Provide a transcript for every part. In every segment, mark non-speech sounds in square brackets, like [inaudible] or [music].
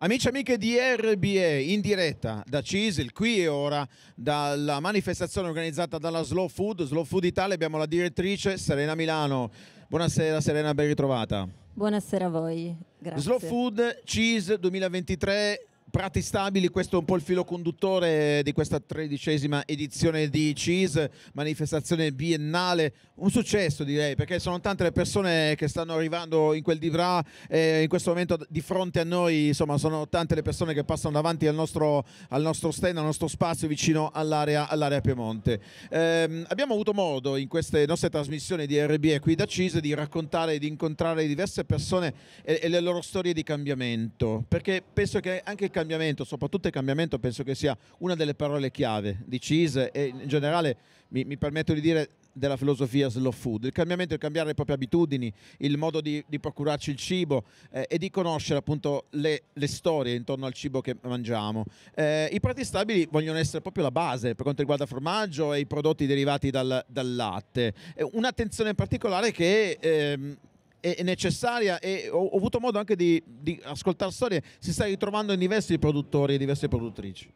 Amici e amiche di RBE in diretta da Cisil, qui e ora dalla manifestazione organizzata dalla Slow Food, Slow Food Italia, abbiamo la direttrice Serena Milano. Buonasera Serena, ben ritrovata. Buonasera a voi, grazie. Slow Food Cheese 2023 Prati stabili, questo è un po' il filo conduttore di questa tredicesima edizione di CIS, manifestazione biennale, un successo direi, perché sono tante le persone che stanno arrivando in quel di Bra, eh, in questo momento di fronte a noi, insomma sono tante le persone che passano davanti al nostro, al nostro stand, al nostro spazio vicino all'area, all Piemonte. Eh, abbiamo avuto modo in queste nostre trasmissioni di RBE qui da CIS di raccontare e di incontrare diverse persone e, e le loro storie di cambiamento, perché penso che anche il cambiamento, soprattutto il cambiamento, penso che sia una delle parole chiave di CIS e in generale mi, mi permetto di dire della filosofia slow food. Il cambiamento è cambiare le proprie abitudini, il modo di, di procurarci il cibo eh, e di conoscere appunto le, le, storie intorno al cibo che mangiamo. Eh, I prati stabili vogliono essere proprio la base per quanto riguarda formaggio e i prodotti derivati dal, dal latte. Eh, un'attenzione particolare che ehm, è necessaria e ho avuto modo anche di, di ascoltare storie, si sta ritrovando in diversi produttori e diverse produttrici.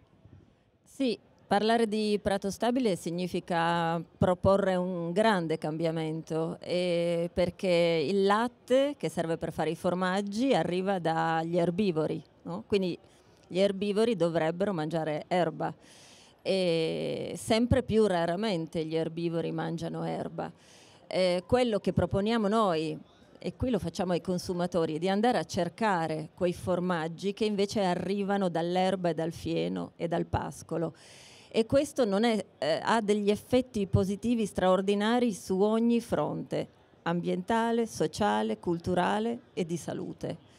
Sì, Parlare di Prato Stabile significa proporre un grande cambiamento eh, perché il latte che serve per fare i formaggi arriva dagli erbivori, no? quindi gli erbivori dovrebbero mangiare erba e sempre più raramente gli erbivori mangiano erba. Eh, quello che proponiamo noi e qui lo facciamo ai consumatori, di andare a cercare quei formaggi che invece arrivano dall'erba e dal fieno e dal pascolo. E questo è, eh, ha degli effetti positivi straordinari su ogni fronte, ambientale, sociale, culturale e di salute.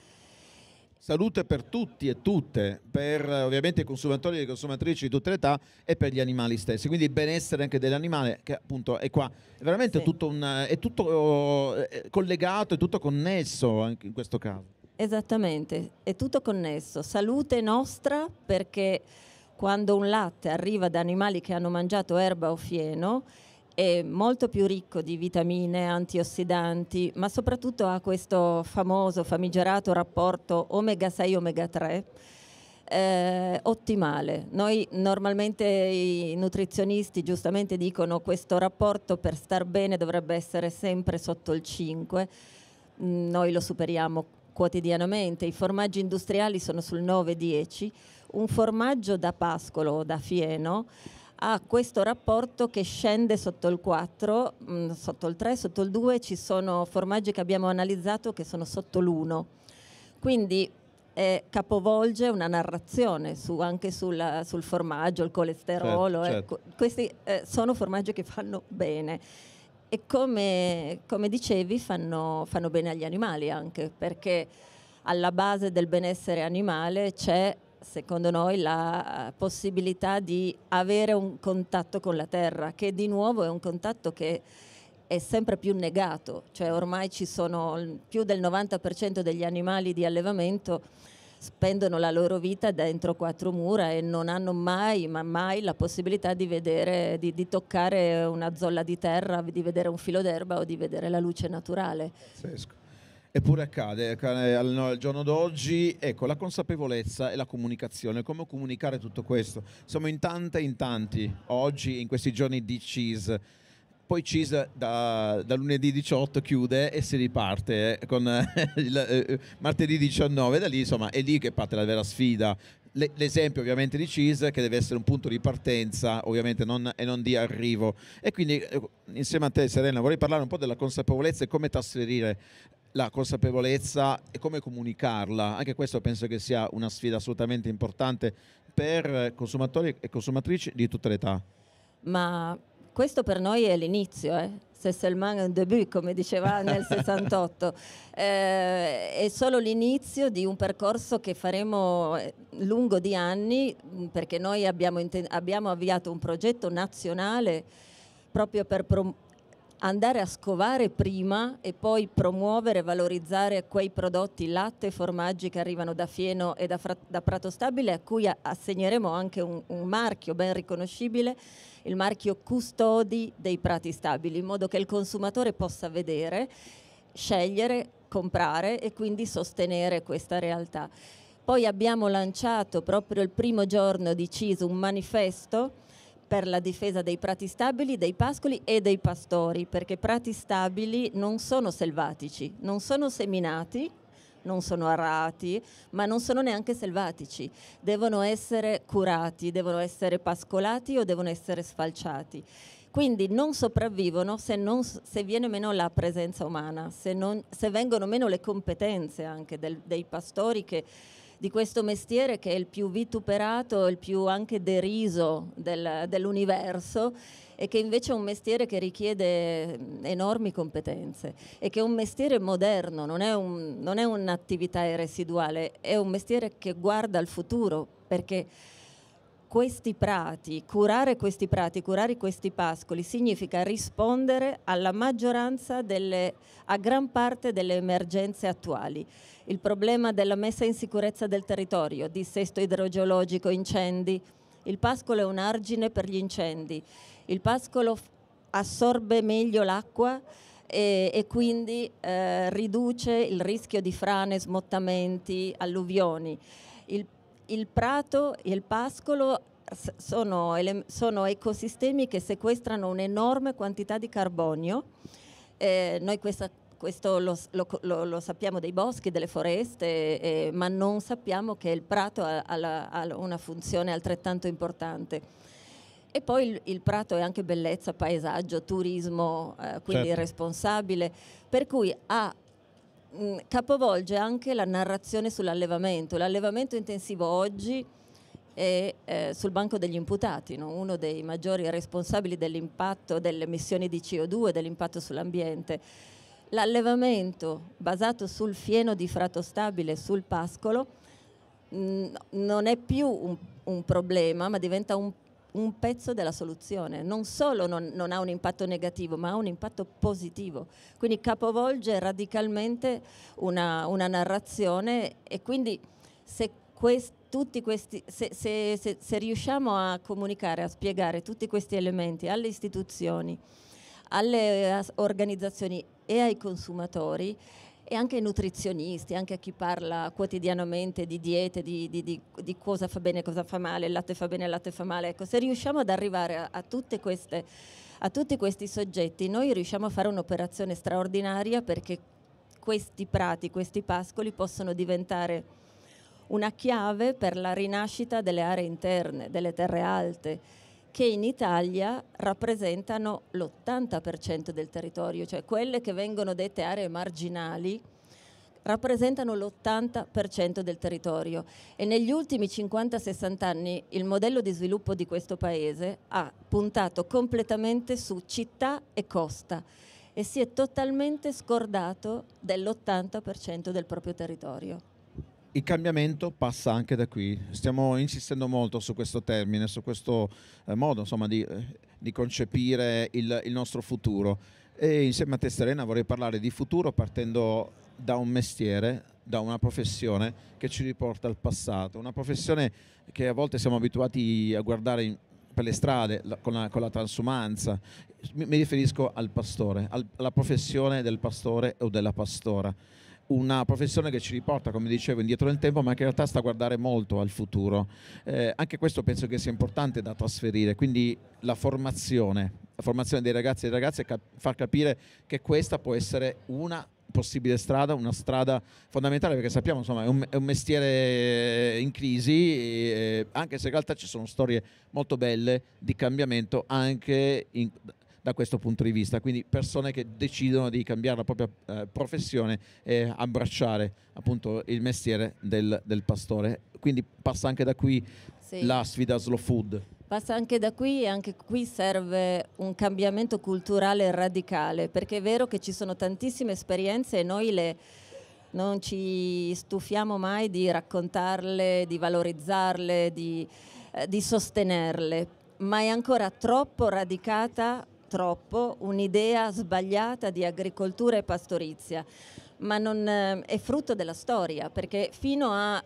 Salute per tutti e tutte, per ovviamente i consumatori e le consumatrici di tutte le età e per gli animali stessi, quindi il benessere anche dell'animale che appunto è qua. È veramente sì. tutto, un, è tutto oh, collegato, è tutto connesso anche in questo caso. Esattamente, è tutto connesso. Salute nostra perché quando un latte arriva da animali che hanno mangiato erba o fieno, è molto più ricco di vitamine, antiossidanti, ma soprattutto ha questo famoso, famigerato rapporto omega 6, omega 3. Eh, ottimale. Noi normalmente i nutrizionisti giustamente dicono che questo rapporto per star bene dovrebbe essere sempre sotto il 5, mm, noi lo superiamo quotidianamente, i formaggi industriali sono sul 9-10, un formaggio da pascolo o da fieno ha questo rapporto che scende sotto il 4, mm, sotto il 3, sotto il 2, ci sono formaggi che abbiamo analizzato che sono sotto l'1. Quindi eh, capovolge una narrazione su, anche sulla, sul formaggio, il colesterolo. Certo, ecco. certo. Eh, questi eh, sono formaggi che fanno bene. E come, come dicevi, fanno, fanno bene agli animali anche, perché alla base del benessere animale c'è secondo noi, la eh, possibilità di avere un contatto con la terra, che di nuovo è un contatto che è sempre più negato, cioè ormai ci sono più del 90% degli animali di allevamento spendono la loro vita dentro quattro mura e non hanno mai, ma mai la possibilità di vedere, di, di toccare una zolla di terra, di vedere un filo d'erba o di vedere la luce naturale. Pazzesco. Eppure accade al giorno d'oggi, ecco, la consapevolezza e la comunicazione, come comunicare tutto questo. Siamo in tante e in tanti, oggi, in questi giorni di CIS. Poi CIS da, da lunedì 18 chiude e si riparte eh, con eh, il, eh, martedì 19, da lì insomma è lì che parte la vera sfida. l'esempio ovviamente di CIS che deve essere un punto di partenza ovviamente non, e non di arrivo. E quindi eh, insieme a te Serena vorrei parlare un po' della consapevolezza e come trasferire la consapevolezza e come comunicarla. Anche questo penso che sia una sfida assolutamente importante per consumatori e consumatrici di tutte le età. Ma questo per noi è l'inizio, eh? c'est seulement un début, come diceva nel 68. [laughs] Eh, è solo l'inizio di un percorso che faremo eh, lungo di anni, mm, perché noi abbiamo, abbiamo avviato un progetto nazionale proprio per promuovere andare a scovare prima e poi promuovere e valorizzare quei prodotti latte e formaggi che arrivano da Fieno e da, da Prato Stabile a cui assegneremo anche un, un marchio ben riconoscibile, il marchio Custodi dei Prati Stabili, in modo che il consumatore possa vedere, scegliere, comprare e quindi sostenere questa realtà. Poi abbiamo lanciato proprio il primo giorno di CISU un manifesto per la difesa dei prati stabili, dei pascoli e dei pastori, perché prati stabili non sono selvatici, non sono seminati, non sono arati, ma non sono neanche selvatici. Devono essere curati, devono essere pascolati o devono essere sfalciati. Quindi non sopravvivono se, non, se viene meno la presenza umana, se, non, se, vengono meno le competenze anche del, dei pastori che di questo mestiere che è il più vituperato, il più anche deriso del, dell'universo e che invece è un mestiere che richiede enormi competenze e che è un mestiere moderno, non è, un, non è un'attività residuale, è un mestiere che guarda al futuro perché questi prati, curare questi prati, curare questi pascoli significa rispondere alla maggioranza delle, a gran parte delle emergenze attuali. Il problema della messa in sicurezza del territorio, dissesto idrogeologico, incendi. Il pascolo è un argine per gli incendi. Il pascolo assorbe meglio l'acqua e, e, quindi eh, riduce il rischio di frane, smottamenti, alluvioni. Il il prato e il pascolo sono, sono ecosistemi che sequestrano un'enorme quantità di carbonio. Eh, noi questa, questo lo, lo, lo, sappiamo dei boschi, delle foreste, eh, ma non sappiamo che il prato ha, ha, la, ha una funzione altrettanto importante. E poi il, il, prato è anche bellezza, paesaggio, turismo, eh, quindi certo. responsabile, per cui ha mh, mm, capovolge anche la narrazione sull'allevamento. L'allevamento intensivo oggi è eh, sul banco degli imputati, no? uno dei maggiori responsabili dell'impatto delle emissioni di CO2, dell'impatto sull'ambiente. L'allevamento basato sul fieno di frato stabile, sul pascolo, mh, mm, non è più un, un problema, ma diventa un un pezzo della soluzione, non solo non, non, ha un impatto negativo, ma ha un impatto positivo, quindi capovolge radicalmente una, una narrazione e quindi se, quest, questi, se, se, se riusciamo a comunicare, a spiegare tutti questi elementi alle istituzioni, alle organizzazioni e ai consumatori, e anche ai nutrizionisti, anche a chi parla quotidianamente di diete, di, di, di, di cosa fa bene, cosa fa male, il latte fa bene, il latte fa male. Ecco, se riusciamo ad arrivare a, a, queste, a tutti questi soggetti, noi riusciamo a fare un'operazione straordinaria perché questi prati, questi pascoli possono diventare una chiave per la rinascita delle aree interne, delle terre alte che in Italia rappresentano l'80% del territorio, cioè quelle che vengono dette aree marginali rappresentano l'80% del territorio e negli ultimi 50-60 anni il modello di sviluppo di questo paese ha puntato completamente su città e costa e si è totalmente scordato dell'80% del proprio territorio il cambiamento passa anche da qui. Stiamo insistendo molto su questo termine, su questo eh, modo insomma, di, eh, di, concepire il, il nostro futuro. E insieme a te Serena vorrei parlare di futuro partendo da un mestiere, da una professione che ci riporta al passato, una professione che a volte siamo abituati a guardare in, per le strade con la, con la transumanza. Mi, mi, riferisco al pastore, al, alla professione del pastore o della pastora una professione che ci riporta, come dicevo, indietro nel tempo, ma che in realtà sta a guardare molto al futuro. Eh, anche questo penso che sia importante da trasferire, quindi la formazione, la formazione dei ragazzi e delle ragazze, cap- far capire che questa può essere una possibile strada, una strada fondamentale perché sappiamo insomma è un, è un mestiere in crisi, e, eh, anche se in realtà ci sono storie molto belle di cambiamento anche in, da questo punto di vista, quindi persone che decidono di cambiare la propria eh, professione e abbracciare appunto il mestiere del, del pastore. Quindi passa anche da qui sì. la sfida Slow Food. Passa anche da qui e anche qui serve un cambiamento culturale radicale, perché è vero che ci sono tantissime esperienze e noi le, non ci stufiamo mai di raccontarle, di valorizzarle, di, eh, di sostenerle, ma è ancora troppo radicata purtroppo un'idea sbagliata di agricoltura e pastorizia, ma non eh, è frutto della storia, perché fino a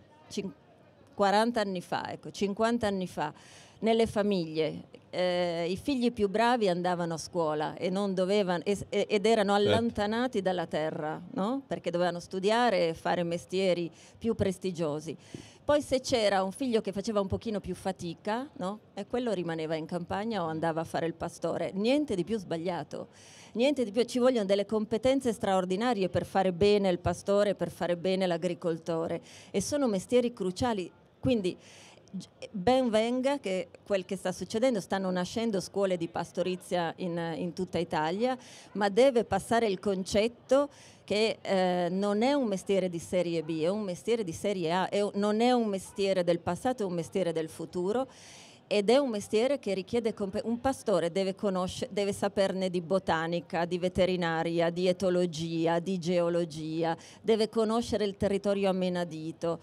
40 anni fa, ecco, 50 anni fa, nelle famiglie eh, i figli più bravi andavano a scuola e dovevano, es, ed erano certo. allontanati dalla terra, no? perché dovevano studiare e fare mestieri più prestigiosi. Poi se c'era un figlio che faceva un pochino più fatica, no? e quello rimaneva in campagna o andava a fare il pastore, niente di più sbagliato, niente di più, ci vogliono delle competenze straordinarie per fare bene il pastore, per fare bene l'agricoltore e sono mestieri cruciali. Quindi ben venga che quel che sta succedendo, stanno nascendo scuole di pastorizia in, in tutta Italia, ma deve passare il concetto che eh, non è un mestiere di serie B, è un mestiere di serie A, è, non è un mestiere del passato, è un mestiere del futuro ed è un mestiere che richiede un pastore deve, deve, saperne di botanica, di veterinaria, di etologia, di geologia, deve conoscere il territorio amenadito,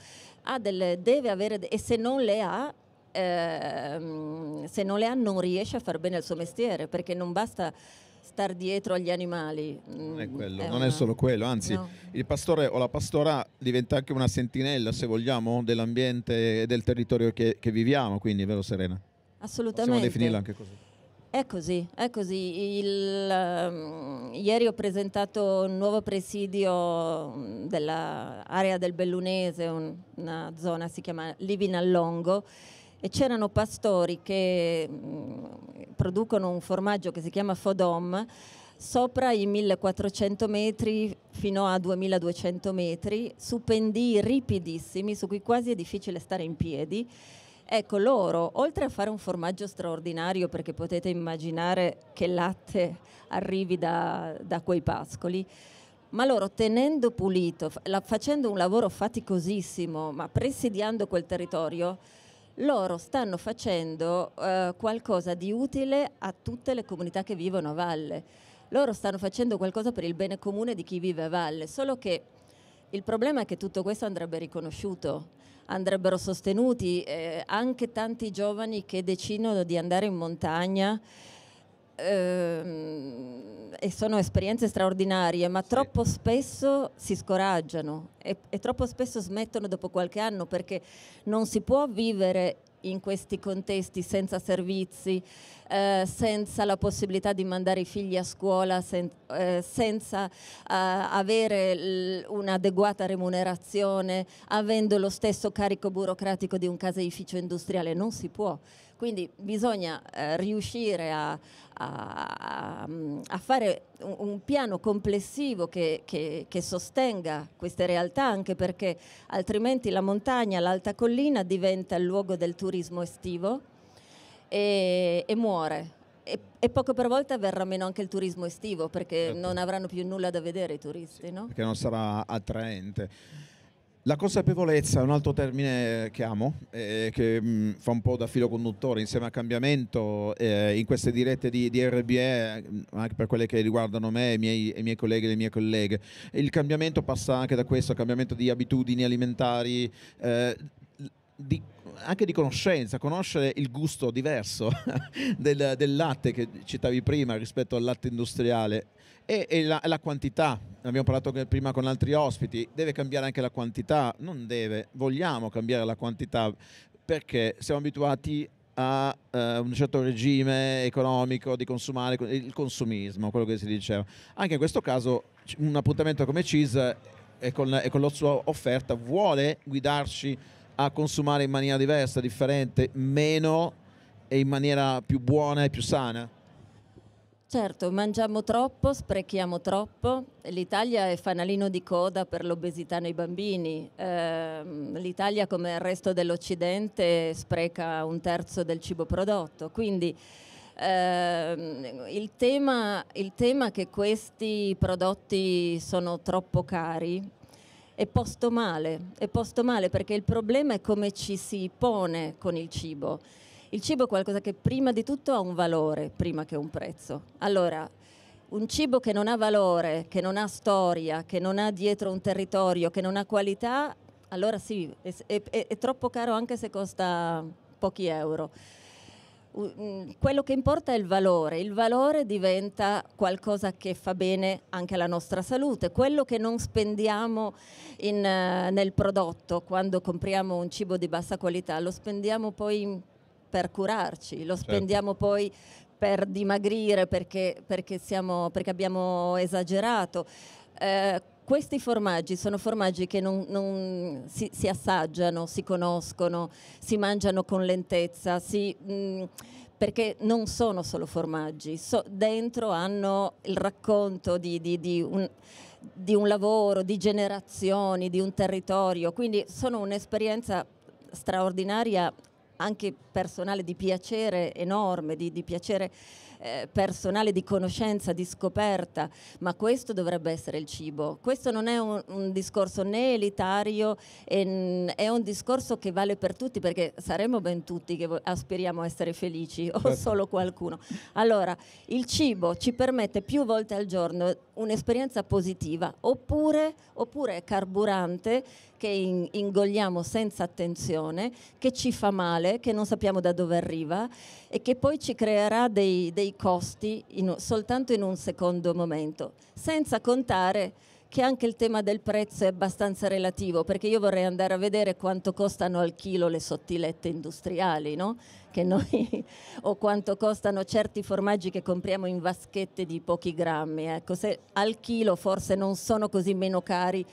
delle, deve avere, e se non le ha eh, se non le ha non riesce a far bene il suo mestiere perché non basta star dietro agli animali. Non è, mm, quello, è non una... è solo quello, anzi no. il pastore o la pastora diventa anche una sentinella, se vogliamo, dell'ambiente e del territorio che, che viviamo, quindi vero Serena? Assolutamente. Possiamo definirla anche così. È così, è così. Il, um, ieri ho presentato un nuovo presidio mm, dell'area del Bellunese, un, una zona si chiama Living Livinallongo, e c'erano pastori che mm, producono un formaggio che si chiama Fodom sopra i 1400 metri fino a 2200 metri su pendii ripidissimi su cui quasi è difficile stare in piedi. Ecco, loro, oltre a fare un formaggio straordinario, perché potete immaginare che latte arrivi da, da quei pascoli, ma loro tenendo pulito, facendo un lavoro faticosissimo, ma presidiando quel territorio, loro stanno facendo eh, qualcosa di utile a tutte le comunità che vivono a valle. Loro stanno facendo qualcosa per il bene comune di chi vive a valle, solo che il problema è che tutto questo andrebbe riconosciuto, andrebbero sostenuti eh, anche tanti giovani che decidono di andare in montagna ehm, e sono esperienze straordinarie, ma sì. troppo spesso si scoraggiano e, e troppo spesso smettono dopo qualche anno perché non si può vivere in questi contesti senza servizi, eh, senza la possibilità di mandare i figli a scuola, sen eh, senza eh, avere un'adeguata remunerazione, avendo lo stesso carico burocratico di un caseificio industriale, non si può. Quindi bisogna eh, riuscire a, a, mm, a fare un, un, piano complessivo che, che, che, sostenga queste realtà, anche perché altrimenti la montagna, l'alta collina diventa il luogo del turismo estivo e, e muore. E, e, poco per volta verrà meno anche il turismo estivo perché certo. non avranno più nulla da vedere i turisti, sì, no? Perché non sarà attraente. La consapevolezza è un altro termine che amo, eh, che mh, mm, fa un po' da filo conduttore insieme al cambiamento eh, in queste dirette di, di, RBE, mm, anche per quelle che riguardano me, i miei, i miei colleghi e le mie colleghe. Il cambiamento passa anche da questo, cambiamento di abitudini alimentari, eh, di, anche di conoscenza, conoscere il gusto diverso [laughs] del, del, latte che citavi prima rispetto al latte industriale e, e la, la quantità ne abbiamo parlato prima con altri ospiti, deve cambiare anche la quantità, non deve, vogliamo cambiare la quantità perché siamo abituati a uh, un certo regime economico di consumare, il consumismo, quello che si diceva. Anche in questo caso un appuntamento come CIS e con, e con la sua offerta vuole guidarci a consumare in maniera diversa, differente, meno e in maniera più buona e più sana. Certo, mangiamo troppo, sprechiamo troppo, l'Italia è fanalino di coda per l'obesità nei bambini, ehm, l'Italia come il resto dell'Occidente spreca un terzo del cibo prodotto, quindi ehm, il, tema, il tema che questi prodotti sono troppo cari è posto male, è posto male perché il problema è come ci si pone con il cibo. Il cibo è qualcosa che prima di tutto ha un valore, prima che un prezzo. Allora, un cibo che non ha valore, che non ha storia, che non ha dietro un territorio, che non ha qualità, allora sì, è, è, è troppo caro anche se costa pochi euro mm, quello che importa è il valore, il valore diventa qualcosa che fa bene anche alla nostra salute, quello che non spendiamo in, eh, nel prodotto quando compriamo un cibo di bassa qualità lo spendiamo poi per curarci, lo certo. spendiamo certo. poi per dimagrire perché, perché, siamo, perché abbiamo esagerato. Eh, questi formaggi sono formaggi che non, non si, si, assaggiano, si conoscono, si mangiano con lentezza, si, mh, mm, perché non sono solo formaggi, so, dentro hanno il racconto di, di, di, un, di, un, lavoro, di generazioni, di un territorio, quindi sono un'esperienza straordinaria anche personale di piacere enorme, di, di piacere eh, personale di conoscenza, di scoperta, ma questo dovrebbe essere il cibo. Questo non è un, un discorso né elitario, n- è un discorso che vale per tutti perché saremmo ben tutti che aspiriamo a essere felici certo. o solo qualcuno. Allora, il cibo ci permette più volte al giorno un'esperienza positiva oppure, oppure è carburante che in- ingoiamo senza attenzione, che ci fa male, che non sappiamo da dove arriva e che poi ci creerà dei, dei costi in, soltanto in un secondo momento, senza contare che anche il tema del prezzo è abbastanza relativo, perché io vorrei andare a vedere quanto costano al chilo le sottilette industriali, no? noi, [laughs] o quanto costano certi formaggi che compriamo in vaschette di pochi grammi. Ecco, se al chilo forse non sono così meno cari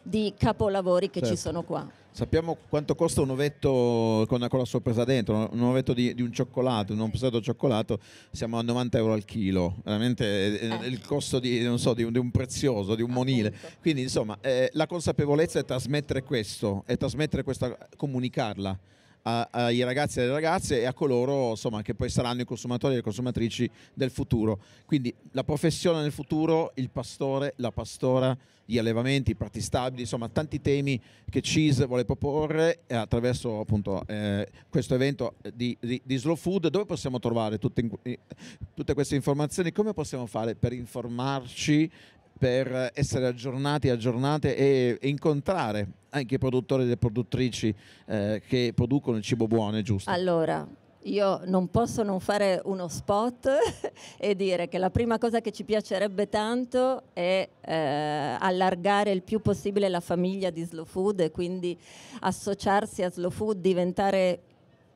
di capolavori che certo. ci sono qua. Sappiamo quanto costa un ovetto con, una cola sorpresa dentro, un ovetto di, di un cioccolato, un pesato cioccolato, siamo a 90 euro al chilo, veramente eh. eh. il costo di, so, di, un, di, un, prezioso, di un Appunto. monile. Quindi insomma eh, la consapevolezza è trasmettere questo, è trasmettere questa, comunicarla a, ai ragazzi e alle ragazze e a coloro insomma, che poi saranno i consumatori e le consumatrici del futuro. Quindi la professione nel futuro, il pastore, la pastora, gli allevamenti, i prati stabili, insomma tanti temi che CIS vuole proporre attraverso appunto eh, questo evento di, di, di, Slow Food. Dove possiamo trovare tutte, eh, tutte queste informazioni? Come possiamo fare per informarci per essere aggiornati, aggiornate e, incontrare anche i produttori e le produttrici eh, che producono il cibo buono e giusto. Allora, io non posso non fare uno spot [laughs] e dire che la prima cosa che ci piacerebbe tanto è eh, allargare il più possibile la famiglia di Slow Food e quindi associarsi a Slow Food, diventare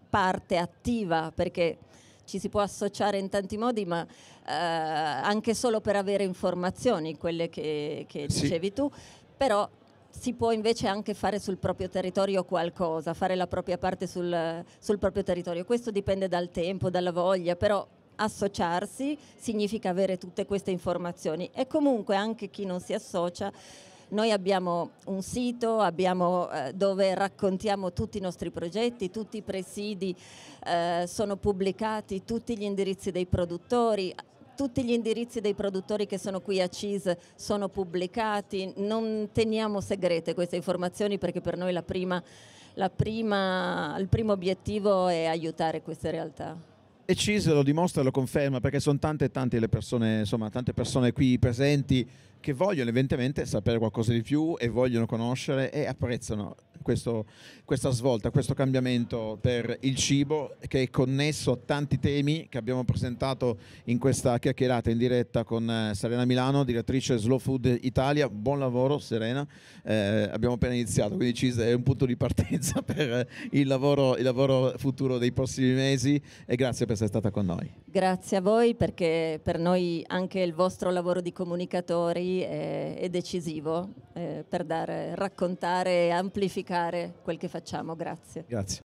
parte attiva perché ci si può associare in tanti modi, ma eh, anche solo per avere informazioni, quelle che, che dicevi sì. tu, però si può invece anche fare sul proprio territorio qualcosa, fare la propria parte sul, sul proprio territorio. Questo dipende dal tempo, dalla voglia, però associarsi significa avere tutte queste informazioni e comunque anche chi non si associa noi abbiamo un sito abbiamo, eh, dove raccontiamo tutti i nostri progetti, tutti i presidi eh, sono pubblicati, tutti gli indirizzi dei produttori, tutti gli indirizzi dei produttori che sono qui a CIS sono pubblicati, non teniamo segrete queste informazioni perché per noi la prima, la prima, il primo obiettivo è aiutare queste realtà. E Cis lo dimostra e lo conferma perché sono tante e tante le persone, insomma, tante persone qui presenti che vogliono evidentemente sapere qualcosa di più e vogliono conoscere e apprezzano questo, questa svolta, questo cambiamento per il cibo che è connesso a tanti temi che abbiamo presentato in questa chiacchierata in diretta con eh, Serena Milano, direttrice Slow Food Italia. Buon lavoro Serena, eh, abbiamo appena iniziato, quindi ci è un punto di partenza [laughs] per eh, il lavoro, il lavoro futuro dei prossimi mesi e grazie per essere stata con noi. Grazie a voi perché per noi anche il vostro lavoro di comunicatori è, è decisivo eh, per dare, raccontare e amplificare comunicare quel che facciamo. Grazie. Grazie.